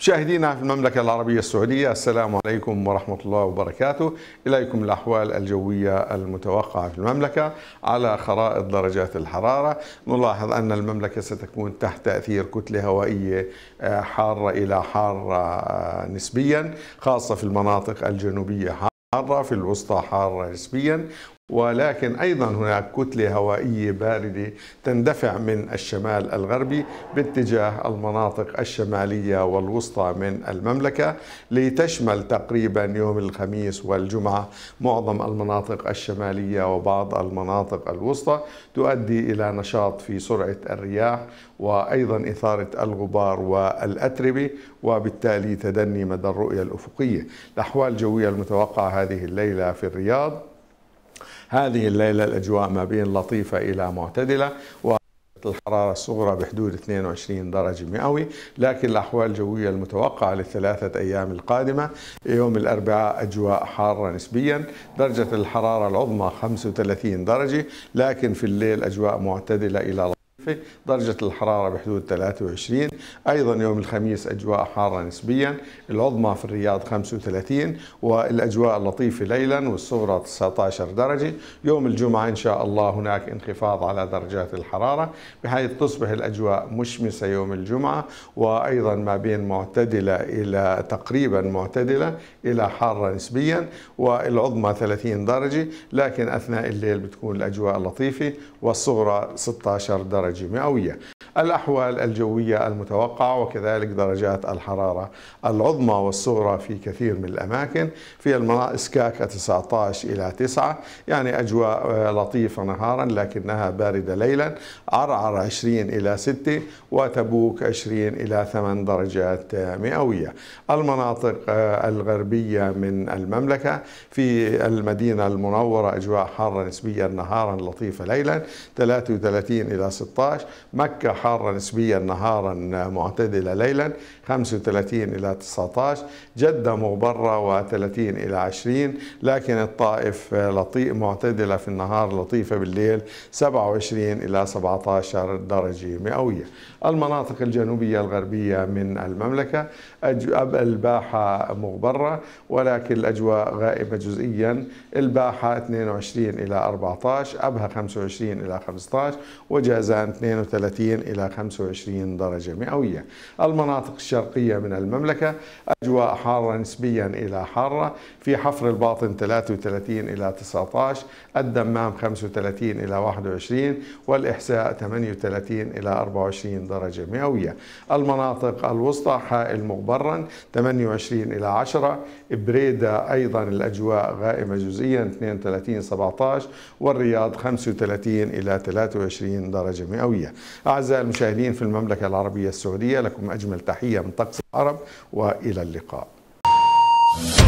مشاهدينا في المملكة العربية السعودية السلام عليكم ورحمة الله وبركاته إليكم الأحوال الجوية المتوقعة في المملكة على خرائط درجات الحرارة نلاحظ أن المملكة ستكون تحت تأثير كتلة هوائية آه، حارة إلى حارة آه، نسبيا خاصة في المناطق الجنوبية حارة في الوسطى حارة نسبيا ولكن أيضا هناك كتلة هوائية باردة تندفع من الشمال الغربي باتجاه المناطق الشمالية والوسطى من المملكة لتشمل تقريبا يوم الخميس والجمعة معظم المناطق الشمالية وبعض المناطق الوسطى تؤدي إلى نشاط في سرعة الرياح وأيضا إثارة الغبار والأتربة وبالتالي تدني مدى الرؤية الأفقية الأحوال الجوية المتوقعة هذه الليلة في الرياض هذه الليلة الأجواء ما بين لطيفة إلى معتدلة و الحرارة الصغرى بحدود 22 درجة مئوي لكن الأحوال الجوية المتوقعة للثلاثة أيام القادمة يوم الأربعاء أجواء حارة نسبيا درجة الحرارة العظمى 35 درجة لكن في الليل أجواء معتدلة إلى منخفضة درجة الحرارة بحدود 23 أيضا يوم الخميس أجواء حارة نسبيا العظمى في الرياض 35 والأجواء لطيفة ليلا والصغرى 19 درجة يوم الجمعة إن شاء الله هناك انخفاض على درجات الحرارة بحيث تصبح الأجواء مشمسة يوم الجمعة وأيضا ما بين معتدلة إلى تقريبا معتدلة إلى حارة نسبيا والعظمى 30 درجة لكن أثناء الليل بتكون الأجواء لطيفة والصغرى 16 درجة de Meauia. الأحوال الجوية المتوقعة وكذلك درجات الحرارة العظمى والصغرى في كثير من الأماكن في المناطق إسكاك 19 إلى 9 يعني أجواء آه، لطيفة نهارا لكنها باردة ليلا عرعر 20 إلى 6 وتبوك 20 إلى 8 درجات آه، مئوية المناطق آه، الغربية من المملكة في المدينة المنورة أجواء حارة نسبيا نهارا لطيفة ليلا 33 إلى 16 مكة حارة حارة نسبيا نهارا معتدلة ليلا 35 إلى 19 جدة مغبرة و30 إلى 20 لكن الطائف لطيف معتدلة في النهار لطيفة بالليل 27 إلى 17 درجة مئوية المناطق الجنوبية الغربية من المملكة الباحة مغبرة ولكن الأجواء غائبة جزئيا الباحة 22 إلى 14 أبها 25 إلى 15 وجازان 32 إلى 25 درجة مئوية المناطق الشرقية من المملكة أجواء حارة نسبيا إلى حارة في حفر الباطن 33 إلى 19 الدمام 35 إلى 21 والإحساء 38 إلى 24 درجة مئوية المناطق الوسطى حائل مغبرا 28 إلى 10 بريدة أيضا الأجواء غائمة جزئيا 32 17 والرياض 35 إلى 23 درجة مئوية أعزائي أعزائي المشاهدين في المملكة العربية السعودية لكم أجمل تحية من طقس العرب وإلى اللقاء.